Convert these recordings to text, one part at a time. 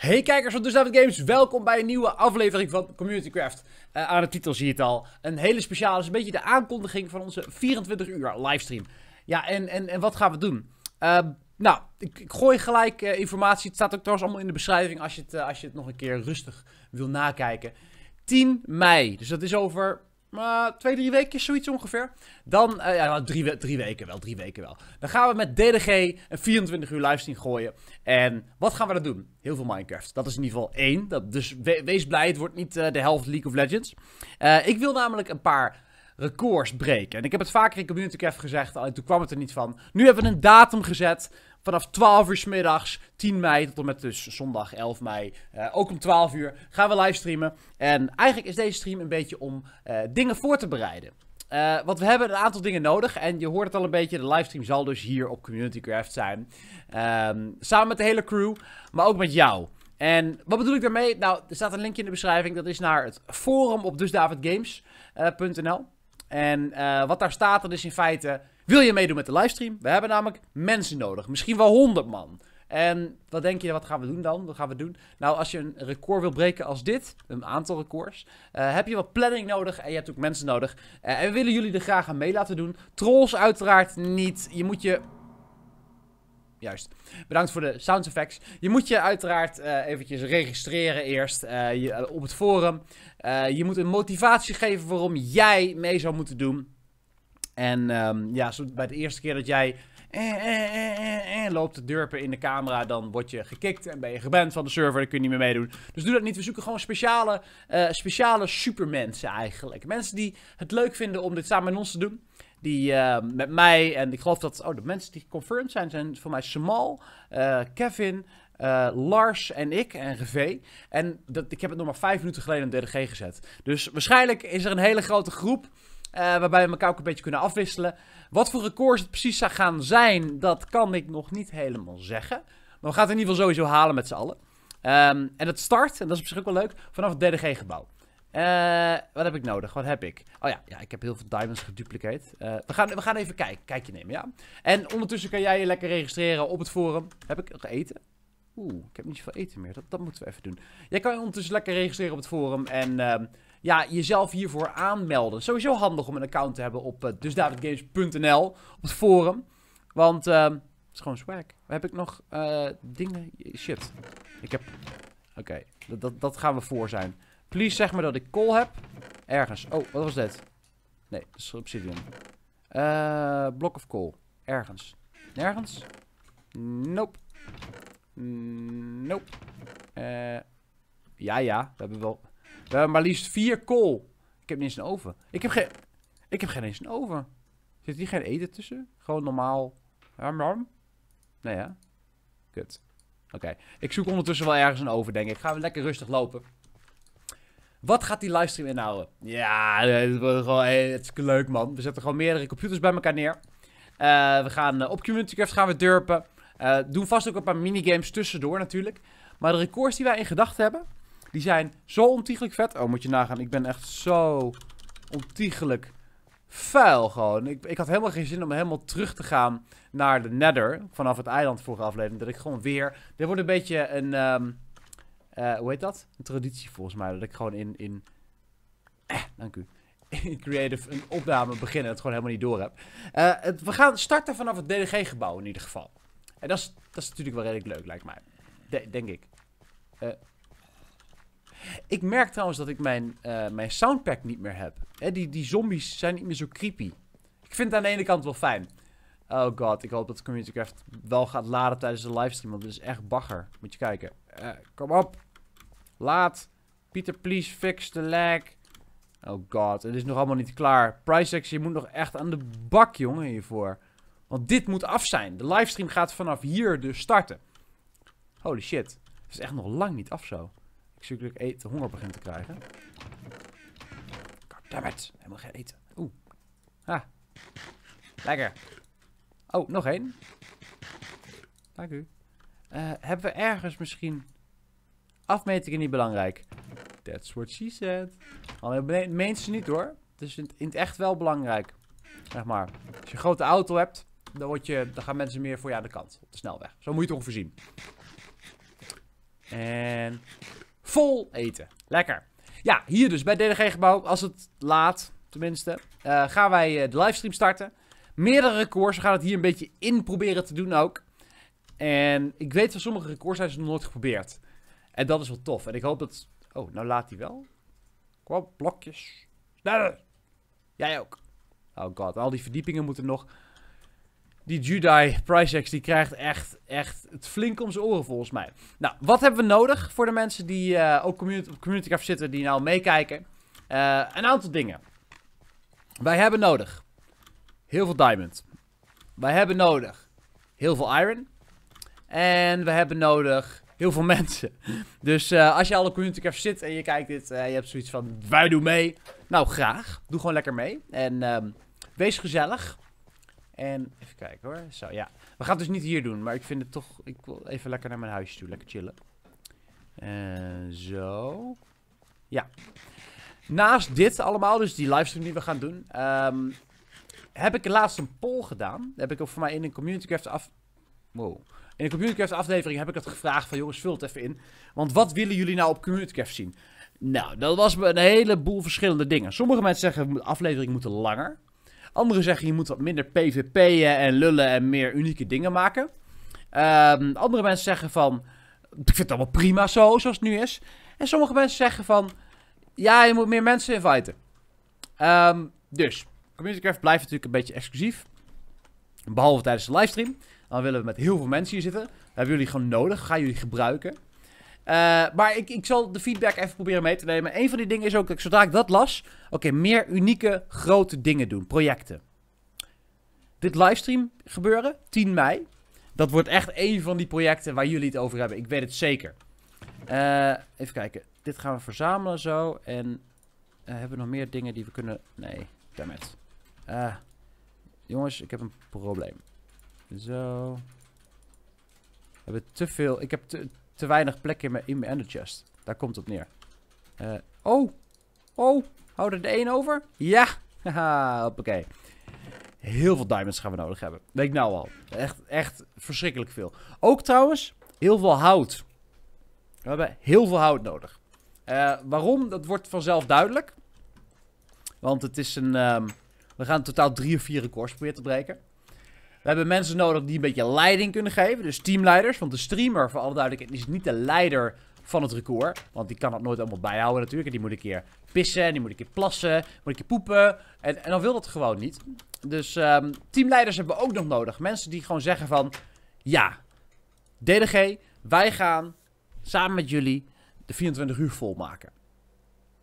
Hey kijkers van Dus Games, welkom bij een nieuwe aflevering van Community Craft. Eh, aan de titel zie je het al. Een hele speciale, is een beetje de aankondiging van onze 24 uur livestream. Ja, en, en, en wat gaan we doen? Eh, nou, ik, gooi gelijk eh, informatie. Het staat ook trouwens allemaal in de beschrijving als je, het, als je het nog een keer rustig wil nakijken. 10 mei, dus dat is over maar twee, drie weken, zoiets ongeveer. Dan, eh, ja, nou, drie, drie weken wel, drie weken wel. Dan gaan we met DDG een 24 uur livestream gooien. En wat gaan we dan doen? Heel veel Minecraft. Dat is in ieder geval één. Dat, dus wees blij, het wordt niet eh, de helft League of Legends. Eh, ik wil namelijk een paar records breken. En ik heb het vaker in Community gezegd, alleen toen kwam het er niet van. Nu hebben we een datum gezet. Vanaf 12 uur s middags, 10 mei tot en met dus zondag 11 mei, eh, ook om 12 uur, gaan we livestreamen. En eigenlijk is deze stream een beetje om eh, dingen voor te bereiden. Uh, want we hebben een aantal dingen nodig. En je hoort het al een beetje. De livestream zal dus hier op CommunityCraft zijn. Ehm, samen met de hele crew. Maar ook met jou. En wat bedoel ik daarmee? Nou, er staat een linkje in de beschrijving. Dat is naar het forum op dusdavidgames.nl. En eh, wat daar staat, dan is in feite: wil je meedoen met de livestream? We hebben namelijk mensen nodig, misschien wel 100 man. En wat denk je, wat gaan we doen dan? Wat gaan we doen? Nou, als je een record wil breken als dit, een aantal records, eh, heb je wat planning nodig en je hebt ook mensen nodig. Eh, en we willen jullie er graag aan mee laten doen. Trolls uiteraard niet. Je moet je Juist. Bedankt voor de sound effects. Je moet je uiteraard uh, eventjes registreren eerst eh, je, eh, op het forum. je moet een motivatie geven waarom jij mee zou moeten doen. En ehm, ja, zo bij de eerste keer dat jij eh, loopt te durpen in de camera, dan word je gekikt en ben je geband van de server. Dan kun je niet meer meedoen. Dus doe dat niet. We zoeken gewoon speciale, speciale supermensen eigenlijk. Mensen die het leuk vinden om dit samen met ons te doen. Die eh, met mij en ik geloof dat oh, de mensen die confirmed zijn, zijn voor mij Samal, eh, Kevin, eh, Lars en ik en GV. En dat, ik heb het nog maar vijf minuten geleden in DDG gezet. Dus waarschijnlijk is er een hele grote groep. waarbij we elkaar ook een beetje kunnen afwisselen. Wat voor records het precies gaan zijn, dat kan ik nog niet helemaal zeggen. Maar we gaan het in ieder geval sowieso halen met z'n allen. Ehm, en het start, en dat is misschien ook wel leuk, vanaf het DDG-gebouw. Uh, wat heb ik nodig? Wat heb ik? Oh ja, ja ik heb heel veel diamonds gedupliceerd. Eh, we, gaan, we gaan even kijken. Kijkje nemen, ja? En ondertussen kan jij je lekker registreren op het forum. Heb ik eten? Oeh, ik heb niet zoveel eten meer. Dat, dat moeten we even doen. Jij kan je ondertussen lekker registreren op het forum. En uh, ja, jezelf hiervoor aanmelden. Sowieso handig om een account te hebben op eh, dusdavidgames.nl. Op het forum. Want ehm, het is gewoon swag. Heb ik nog dingen? Shit. Ik heb... Oké, dat, dat, dat gaan we voor zijn. Please zeg me dat ik kool heb. Ergens. Oh, wat was dat? Nee, dat is obsidian. Uh, eh, blok of kool. Ergens. Nergens? Nope. Nope. Eh, ja, ja. We hebben wel... We hebben maar liefst vier kool. Ik heb niet eens een oven. Ik heb geen... Ik heb geen eens een oven. Zit hier geen eten tussen? Gewoon normaal... Arm. arm. Nou ja. Kut. Oké. Ik zoek ondertussen wel ergens een oven, denk ik. Gaan we lekker rustig lopen. Wat gaat die livestream inhouden? Ja, het, wordt gewoon, eh, het is leuk man. We zetten gewoon meerdere computers bij elkaar neer. Eh, we gaan eh, op CommunityCraft gaan we durpen. doen vast ook een paar minigames tussendoor natuurlijk. Maar de records die wij in gedachten hebben, die zijn zo ontiegelijk vet. Oh, moet je nagaan. Ik ben echt zo ontiegelijk vuil gewoon. Ik, ik had helemaal geen zin om helemaal terug te gaan naar de nether vanaf het eiland vorige aflevering. Dat ik gewoon weer... Dit wordt een beetje een... Ehm, eh, hoe heet dat? Een traditie volgens mij. Dat ik gewoon in. in eh, dank u. In creative een opname beginnen. Dat gewoon helemaal niet door heb. Eh, we gaan starten vanaf het DDG-gebouw in ieder geval. En dat is, dat is natuurlijk wel redelijk leuk, lijkt mij. denk ik. Eh, ik merk trouwens dat ik mijn, mijn soundpack niet meer heb. die, die zombies zijn niet meer zo creepy. Ik vind het aan de ene kant wel fijn. Oh god, ik hoop dat Community Craft wel gaat laden tijdens de livestream. Want dit is echt bagger. Moet je kijken. Eh, kom op. Laat. Pieter, please fix the lag. Oh god, het is nog allemaal niet klaar. Price action, je moet nog echt aan de bak, jongen, hiervoor. Want dit moet af zijn. De livestream gaat vanaf hier dus starten. Holy shit. Het is echt nog lang niet af zo. Ik zie dat eten, honger begin te krijgen. Damn God it, helemaal geen eten. Oeh. Ha. Lekker. Oh, nog één. Dank u. Eh, hebben we ergens misschien... Afmetingen niet belangrijk. That's what she said. Alleen meent ze niet hoor. Het is in het echt wel belangrijk. Zeg maar. Als je een grote auto hebt, dan, word je, dan gaan mensen meer voor je aan de kant. Op de snelweg. Zo moet je het ongeveer En vol eten. Lekker. Ja, hier dus bij DDG-gebouw, als het laat tenminste, eh, gaan wij eh, de livestream starten meerdere records. We gaan het hier een beetje in proberen te doen ook. En ik weet van sommige records zijn ze nog nooit geprobeerd. En dat is wel tof. En ik hoop dat... Oh, nou laat hij wel. Kwam, blokjes. Sneller! Jij ook. Oh god, al die verdiepingen moeten nog... Die Jedi Pricex, die krijgt echt, echt het flink om zijn oren volgens mij. Nou, wat hebben we nodig voor de mensen die eh, ook community, op Community Cafe zitten, die nou meekijken? Eh, een aantal dingen. Wij hebben nodig Heel veel diamond. Wij hebben nodig heel veel iron. En we hebben nodig heel veel mensen. Dus eh, als je alle community craft zit en je kijkt dit uh, je hebt zoiets van wij doen mee. Nou, graag. Doe gewoon lekker mee. En ehm, wees gezellig. En even kijken hoor. Zo, ja. We gaan het dus niet hier doen, maar ik vind het toch... Ik wil even lekker naar mijn huisje toe. Lekker chillen. En eh, zo. Ja. Naast dit allemaal, dus die livestream die we gaan doen... Um, heb ik laatst een poll gedaan. heb ik ook voor mij in een CommunityCraft af... Wow. In een CommunityCraft aflevering heb ik het gevraagd van jongens, vul het even in. Want wat willen jullie nou op CommunityCraft zien? Nou, dat was een heleboel verschillende dingen. Sommige mensen zeggen, de aflevering moet langer. Anderen zeggen, je moet wat minder pvp'en en lullen en meer unieke dingen maken. Ehm, andere mensen zeggen van, ik vind het allemaal prima zo, zoals het nu is. En sommige mensen zeggen van, ja, je moet meer mensen inviten. Ehm, dus, CommunityCraft blijft natuurlijk een beetje exclusief. Behalve tijdens de livestream. Dan willen we met heel veel mensen hier zitten. Hebben jullie gewoon nodig. Gaan jullie gebruiken. Eh, maar ik, ik zal de feedback even proberen mee te nemen. Een van die dingen is ook zodra ik dat las... Oké, meer unieke grote dingen doen. Projecten. Dit livestream gebeuren, 10 mei. Dat wordt echt één van die projecten waar jullie het over hebben. Ik weet het zeker. Eh, even kijken. Dit gaan we verzamelen zo. En eh, hebben we nog meer dingen die we kunnen... Nee, daarmee. Eh, jongens, ik heb een probleem. Zo. We hebben te veel... Ik heb te, te weinig plek in mijn, in mijn ender chest. Daar komt het neer. Eh, oh. Oh. houden er de één over? Ja. Haha. Hoppakee. Heel veel diamonds gaan we nodig hebben. Weet ik nou al. Echt, echt verschrikkelijk veel. Ook trouwens, heel veel hout. We hebben heel veel hout nodig. Eh, waarom? Dat wordt vanzelf duidelijk. Want het is een... Ehm, we gaan in totaal drie of vier records proberen te breken. We hebben mensen nodig die een beetje leiding kunnen geven. Dus teamleiders. Want de streamer, voor alle duidelijkheid, is niet de leider van het record. Want die kan dat nooit allemaal bijhouden natuurlijk. En die moet een keer pissen, en die moet een keer plassen, moet een keer poepen. En, en dan wil dat gewoon niet. Dus ehm, teamleiders hebben we ook nog nodig. Mensen die gewoon zeggen van... Ja, DDG, wij gaan samen met jullie de 24 uur volmaken.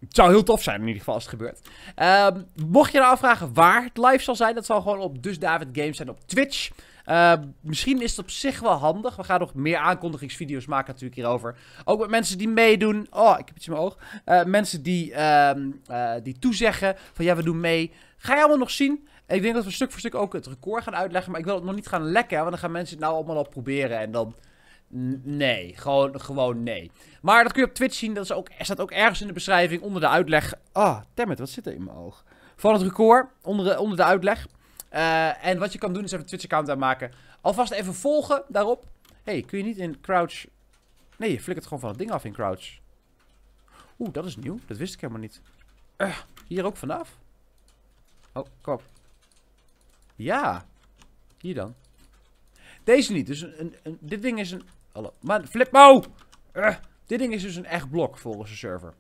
Het zou heel tof zijn in ieder geval als het gebeurt. Ehm, mocht je nou afvragen waar het live zal zijn, dat zal gewoon op Dus David Games zijn op Twitch. Ehm, misschien is het op zich wel handig. We gaan nog meer aankondigingsvideo's maken natuurlijk hierover. Ook met mensen die meedoen. Oh, ik heb iets in mijn oog. Eh, mensen die, ehm, eh, die toezeggen van ja, we doen mee. Ga je allemaal nog zien. Ik denk dat we stuk voor stuk ook het record gaan uitleggen. Maar ik wil het nog niet gaan lekken. Want dan gaan mensen het nou allemaal al proberen. En dan Nee, gewoon, gewoon nee. Maar dat kun je op Twitch zien. Dat is ook, er staat ook ergens in de beschrijving onder de uitleg. Ah, oh, dammit, wat zit er in mijn oog? Van het record, onder de, onder de uitleg. Eh, en wat je kan doen is even een Twitch-account aanmaken. Alvast even volgen daarop. hey, kun je niet in crouch... Nee, je het gewoon van het ding af in crouch. Oeh, dat is nieuw. Dat wist ik helemaal niet. Eh, hier ook vanaf? Oh, kom Ja. Hier dan. Deze niet. Dus een, een, dit ding is een Hallo. Man, Flipmo! Eh, dit ding is dus een echt blok volgens de server.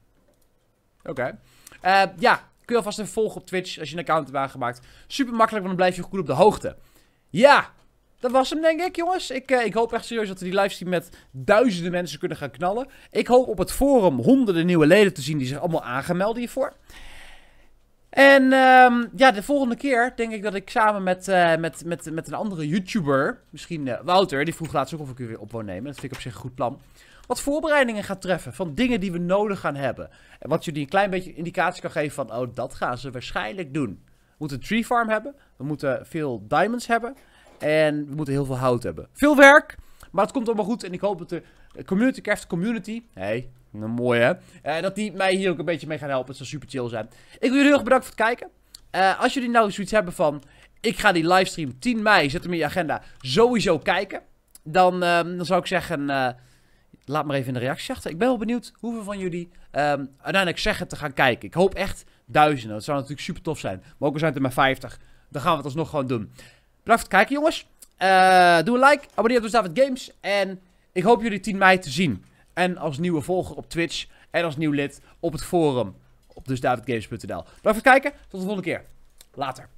Oké. Eh, ja, kun je alvast even volgen op Twitch als je een account hebt aangemaakt. Super makkelijk, want dan blijf je goed op de hoogte. Ja, dat was hem denk ik jongens. Ik, eh, ik hoop echt serieus dat we die livestream met duizenden mensen kunnen gaan knallen. Ik hoop op het forum honderden nieuwe leden te zien die zich allemaal aangemelden hiervoor. En ehm, ja, de volgende keer denk ik dat ik samen met, eh, met, met, met een andere YouTuber, misschien eh, Wouter, die vroeg laatst ook of ik u weer op wou nemen. Dat vind ik op zich een goed plan. Wat voorbereidingen gaat treffen van dingen die we nodig gaan hebben. En wat jullie een klein beetje indicatie kan geven van, oh, dat gaan ze waarschijnlijk doen. We moeten een tree farm hebben, we moeten veel diamonds hebben en we moeten heel veel hout hebben. Veel werk, maar het komt allemaal goed en ik hoop dat er Community Craft Community. hey, nou, mooi hè. Eh, dat die mij hier ook een beetje mee gaan helpen. Het zou super chill zijn. Ik wil jullie heel erg bedanken voor het kijken. Eh, als jullie nou zoiets hebben van... Ik ga die livestream 10 mei, zet hem in je agenda, sowieso kijken. Dan, ehm, dan zou ik zeggen... Eh, laat maar even in de reacties achter. Ik ben wel benieuwd hoeveel van jullie um, uiteindelijk zeggen te gaan kijken. Ik hoop echt duizenden. Dat zou natuurlijk super tof zijn. Maar ook al zijn het er maar 50. Dan gaan we het alsnog gewoon doen. Bedankt voor het kijken jongens. doe een like. Abonneer op de David Games. En ik hoop jullie 10 mei te zien. En als nieuwe volger op Twitch. En als nieuw lid op het forum. Op dusdavidgames.nl. Bedankt voor het kijken. Tot de volgende keer. Later.